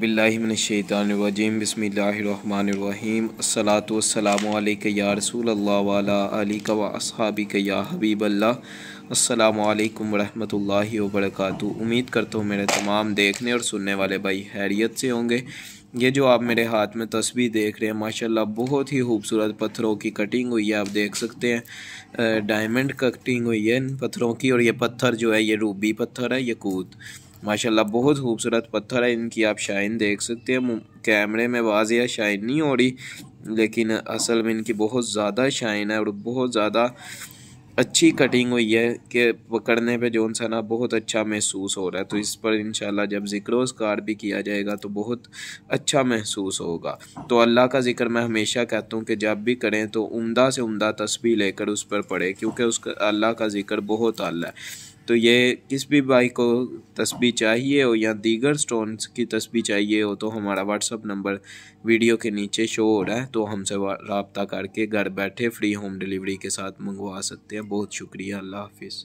बिल्लाशैतानरजीम बसमीम असलातम या रसूल वाला अली का या वरहमल वर्क उम्मीद करता हूँ मेरे तमाम देखने और सुनने वाले भाई हैरियत से होंगे ये जो आप मेरे हाथ में तस्वीर देख रहे हैं माशाल्लाह बहुत ही खूबसूरत पत्थरों की कटिंग हुई है आप देख सकते हैं डायमंड कटिंग हुई है इन पत्थरों की और ये पत्थर जो है ये रूबी पत्थर है ये कूद माशाल्लाह बहुत खूबसूरत पत्थर है इनकी आप शाइन देख सकते हैं कैमरे में वाजिया शाइन नहीं हो रही लेकिन असल में इनकी बहुत ज़्यादा शाइन है और बहुत ज़्यादा अच्छी कटिंग हुई है कि पकड़ने पे जो सा ना बहुत अच्छा महसूस हो रहा है तो इस पर इंशाल्लाह जब ज़िक्र कार भी किया जाएगा तो बहुत अच्छा महसूस होगा तो अल्लाह का ज़िक्र मैं हमेशा कहता हूँ कि जब भी करें तो उम्दा से उम्दा तस्वीर लेकर उस पर पढ़े क्योंकि उसका अल्लाह का ज़िक्र बहुत अल्लाह है तो ये किस भी भाई को तस्वीर चाहिए हो या दीगर स्टोन्स की तस्वीर चाहिए हो तो हमारा व्हाट्सअप नंबर वीडियो के नीचे शो हो रहा है तो हमसे रबता करके घर बैठे फ्री होम डिलीवरी के साथ मंगवा सकते हैं बहुत शुक्रिया अल्लाह हाफिज़